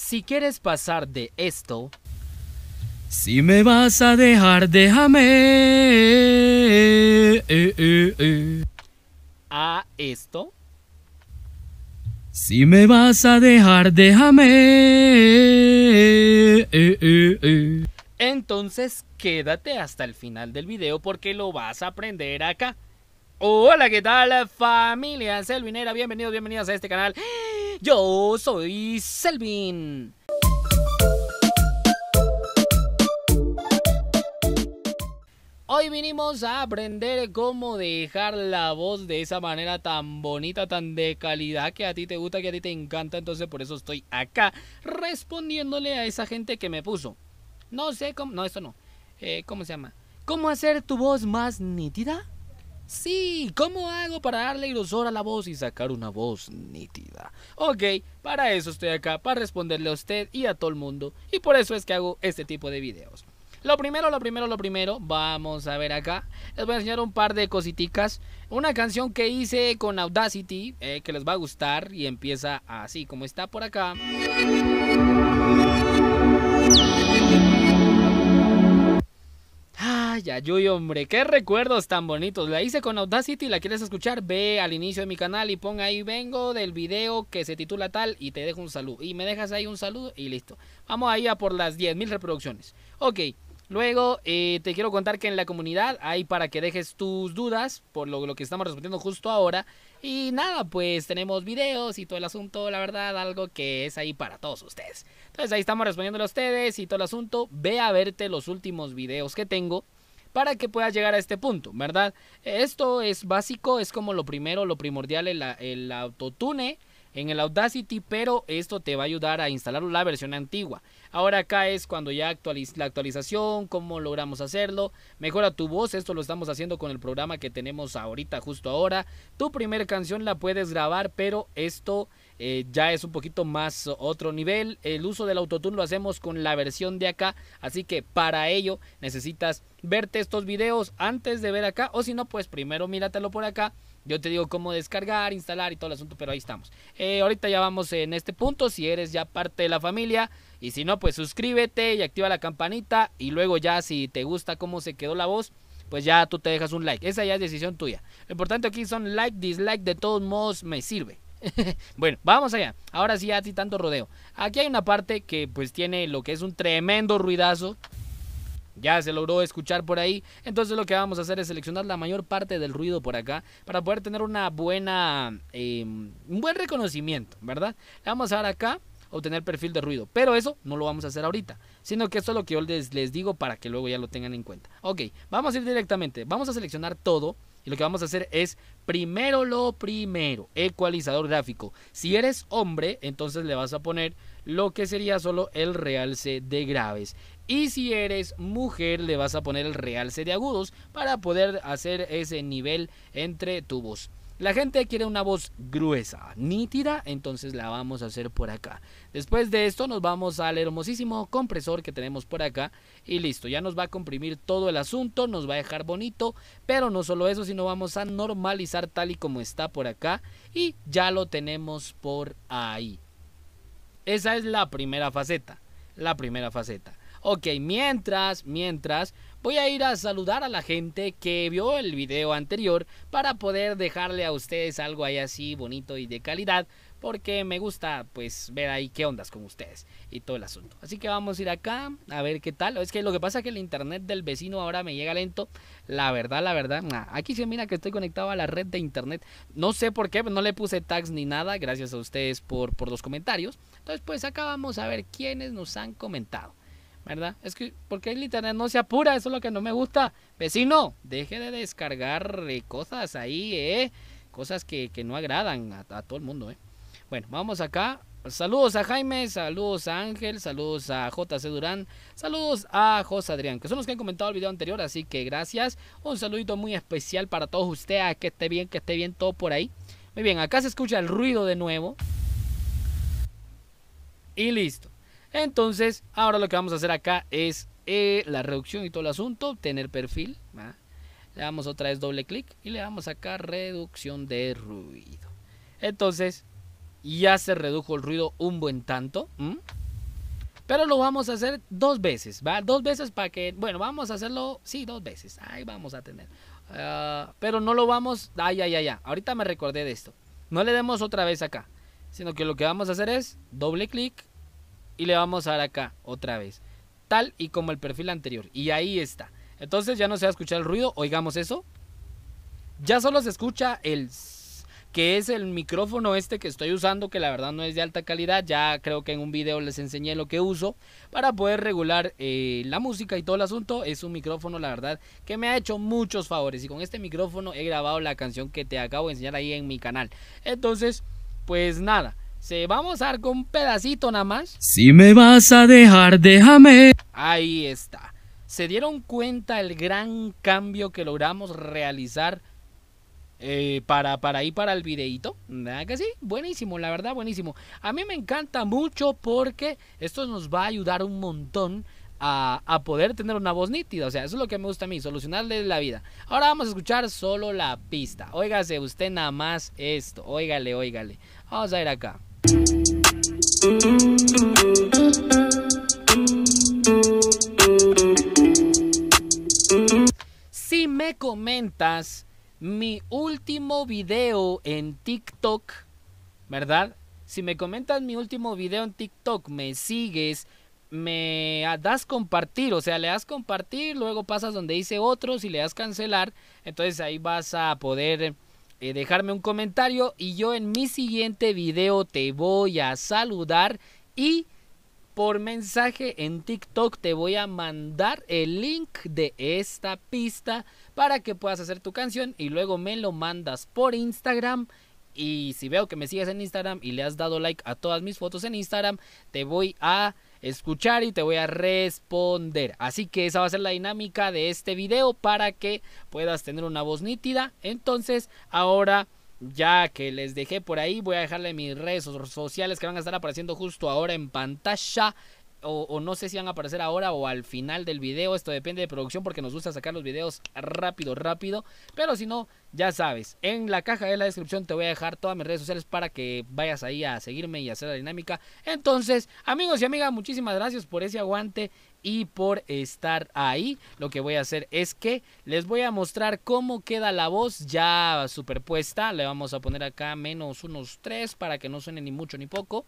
Si quieres pasar de esto... Si me vas a dejar, déjame. Eh, eh, eh, a esto. Si me vas a dejar, déjame. Entonces quédate hasta el final del video porque lo vas a aprender acá. Hola, ¿qué tal familia? Selvinera, bienvenidos, bienvenidas a este canal. Yo soy Selvin. Hoy vinimos a aprender cómo dejar la voz de esa manera tan bonita, tan de calidad que a ti te gusta, que a ti te encanta. Entonces por eso estoy acá respondiéndole a esa gente que me puso. No sé cómo... No, esto no. Eh, ¿Cómo se llama? ¿Cómo hacer tu voz más nítida? Sí, ¿cómo hago para darle grosor a la voz y sacar una voz nítida? Ok, para eso estoy acá, para responderle a usted y a todo el mundo. Y por eso es que hago este tipo de videos. Lo primero, lo primero, lo primero, vamos a ver acá. Les voy a enseñar un par de cositicas. Una canción que hice con Audacity, eh, que les va a gustar y empieza así como está por acá. Yuy, hombre, qué recuerdos tan bonitos. La hice con Audacity, la quieres escuchar, ve al inicio de mi canal y pon ahí vengo del video que se titula tal y te dejo un saludo. Y me dejas ahí un saludo y listo. Vamos ahí a por las 10.000 reproducciones. Ok, Luego eh, te quiero contar que en la comunidad hay para que dejes tus dudas por lo, que estamos respondiendo justo ahora. Y nada, pues tenemos videos y todo el asunto, la verdad, algo que es ahí para todos ustedes. Entonces ahí estamos Respondiendo a ustedes y todo el asunto. Ve a verte los últimos videos que tengo para que puedas llegar a este punto, ¿verdad? Esto es básico, es como lo primero, lo primordial, el, autotune en el Audacity, pero esto te va a ayudar a instalar la versión antigua. Ahora acá es cuando ya actualiz la actualización, cómo logramos hacerlo, mejora tu voz, esto lo estamos haciendo con el programa que tenemos ahorita, justo ahora. Tu primera canción la puedes grabar, pero esto eh, ya es un poquito más otro nivel. El uso del autotune lo hacemos con la versión de acá, así que para ello necesitas verte estos videos antes de ver acá, o si no, pues primero míratelo por acá. Yo te digo cómo descargar, instalar y todo el asunto, pero ahí estamos. Eh, ahorita ya vamos en este punto, si eres ya parte de la familia, y si no, pues suscríbete y activa la campanita, y luego ya si te gusta cómo se quedó la voz, pues ya tú te dejas un like. Esa ya es decisión tuya. Lo importante aquí son like, dislike, de todos modos me sirve. bueno, vamos allá. Ahora sí, ti tanto rodeo. Aquí hay una parte que pues tiene lo que es un tremendo ruidazo. Ya se logró escuchar por ahí. Entonces lo que vamos a hacer es seleccionar la mayor parte del ruido por acá para poder tener una buena, em, un buen reconocimiento, ¿verdad? vamos a dar acá obtener perfil de ruido. Pero eso no lo vamos a hacer ahorita, sino que esto es lo que yo les, les digo para que luego ya lo tengan en cuenta. Ok, vamos a ir directamente. Vamos a seleccionar todo y lo que vamos a hacer es primero lo primero, ecualizador gráfico. Si eres hombre, entonces le vas a poner lo que sería solo el realce de graves. Y si eres mujer, le vas a poner el realce de agudos para poder hacer ese nivel entre tubos la gente quiere una voz gruesa, nítida, entonces la vamos a hacer por acá. Después de esto nos vamos al hermosísimo compresor que tenemos por acá y listo, ya nos va a comprimir todo el asunto, nos va a dejar bonito, pero no solo eso, sino vamos a normalizar tal y como está por acá y ya lo tenemos por ahí. Esa es la primera faceta, la primera faceta. Ok, mientras, mientras, voy a ir a saludar a la gente que vio el video anterior para poder dejarle a ustedes algo ahí así bonito y de calidad. Porque me gusta pues ver ahí qué ondas con ustedes y todo el asunto. Así que vamos a ir acá a ver qué tal. Es que lo que pasa es que el internet del vecino ahora me llega lento. La verdad, la verdad. Aquí se mira que estoy conectado a la red de internet. No sé por qué, no le puse tags ni nada. Gracias a ustedes por, por los comentarios. Entonces pues acá vamos a ver quiénes nos han comentado. ¿verdad? Es que, porque el internet no se apura? Eso es lo que no me gusta. Vecino, deje de descargar eh, cosas ahí, ¿eh? Cosas que, no agradan a, todo el mundo, ¿eh? Bueno, vamos acá. Saludos a Jaime, saludos a Ángel, saludos a JC Durán, saludos a José Adrián, que son los que han comentado el video anterior, así que gracias. Un saludito muy especial para todos ustedes, que esté bien, que esté bien todo por ahí. Muy bien, acá se escucha el ruido de nuevo. Y listo. Entonces, ahora lo que vamos a hacer acá es eh, la reducción y todo el asunto, Obtener perfil. Le damos otra vez doble clic y le damos acá reducción de ruido. Entonces, ya se redujo el ruido un buen tanto. Pero lo vamos a hacer dos veces, Dos veces para que, bueno, vamos a hacerlo, sí, dos veces. Ahí vamos a tener. Ah, pero no lo vamos, ay, ay, ay, ya Ahorita me recordé de esto. No le demos otra vez acá, sino que lo que vamos a hacer es doble clic y le vamos a dar acá otra vez. Tal y como el perfil anterior. Y ahí está. Entonces ya no se va a escuchar el ruido. Oigamos eso. Ya solo se escucha el que es el micrófono este que estoy usando, que la verdad no es de alta calidad, ya creo que en un video les enseñé lo que uso para poder regular eh, la música y todo el asunto, es un micrófono la verdad que me ha hecho muchos favores y con este micrófono he grabado la canción que te acabo de enseñar ahí en mi canal, entonces pues nada. Se vamos a dar con un pedacito nada más. Si me vas a dejar, déjame. Ahí está. ¿Se dieron cuenta el gran cambio que logramos realizar eh, para, para ir para el videito? ¿Nada que sí? Buenísimo, la verdad, buenísimo. A mí me encanta mucho porque esto nos va a ayudar un montón a, a, poder tener una voz nítida. O sea, eso es lo que me gusta a mí, solucionarle la vida. Ahora vamos a escuchar solo la pista. Óigase usted nada más esto. Óigale, óigale. Vamos a ir acá. Si me comentas mi último video en TikTok, ¿verdad? Si me comentas mi último video en TikTok, me sigues, me das compartir, o sea, le das compartir, luego pasas donde dice otros y le das cancelar, entonces ahí vas a poder eh, dejarme un comentario y yo en mi siguiente video te voy a saludar y por mensaje en TikTok te voy a mandar el link de esta pista para que puedas hacer tu canción y luego me lo mandas por Instagram. Y si veo que me sigues en Instagram y le has dado like a todas mis fotos en Instagram, te voy a escuchar y te voy a responder. Así que esa va a ser la dinámica de este video para que puedas tener una voz nítida. Entonces, ahora ya que les dejé por ahí, voy a dejarle mis redes sociales que van a estar apareciendo justo ahora en pantalla o, no sé si van a aparecer ahora o al final del video. Esto depende de producción porque nos gusta sacar los videos rápido, rápido. Pero si no, ya sabes. En la caja de la descripción te voy a dejar todas mis redes sociales para que vayas ahí a seguirme y hacer la dinámica. Entonces, amigos y amigas, muchísimas gracias por ese aguante y por estar ahí. Lo que voy a hacer es que les voy a mostrar cómo queda la voz ya superpuesta. Le vamos a poner acá menos unos tres para que no suene ni mucho ni poco.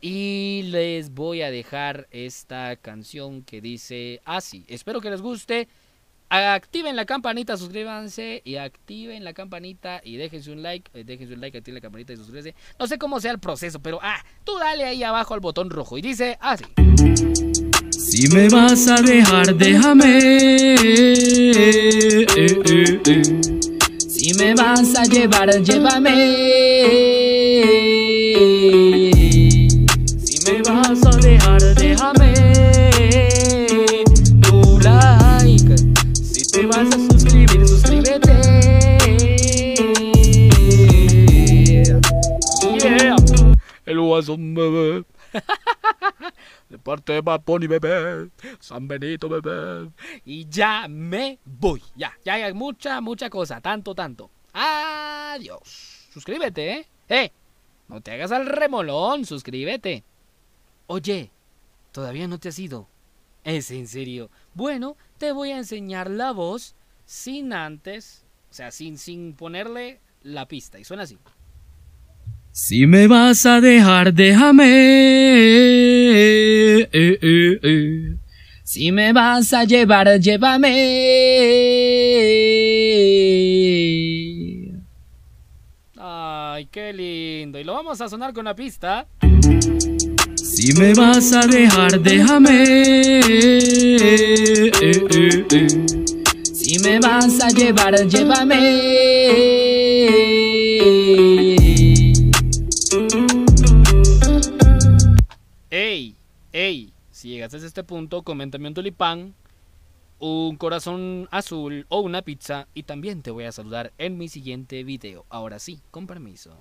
Y les voy a dejar esta canción que dice así. Espero que les guste. Activen la campanita, suscríbanse y activen la campanita y déjense un like, eh, déjense un like, activen la campanita y suscríbanse. No sé cómo sea el proceso, pero ah, tú dale ahí abajo al botón rojo y dice así. Si me vas a dejar, déjame. si me vas a llevar, llévame vas a dejar, déjame tu like. Si te vas a suscribir, suscríbete. El guasón bebé. De parte de y bebé. San Benito, bebé. Y ya me voy. Ya, ya hay mucha, mucha cosa. Tanto, tanto. Adiós. Suscríbete, ¿eh? ¡Eh! No te hagas al remolón. Suscríbete. Oye, todavía no te has ido. Es en serio. Bueno, te voy a enseñar la voz sin antes, o sea, sin, ponerle la pista. Y suena así. Si me vas a dejar, déjame. Si me vas a llevar, llévame. Ay, qué lindo. Y lo vamos a sonar con la pista. Si me vas a dejar, déjame. si me vas a llevar, llévame. Ey, ey, si llegaste a este punto, coméntame un tulipán, un corazón azul o una pizza y también te voy a saludar en mi siguiente video. Ahora sí, con permiso.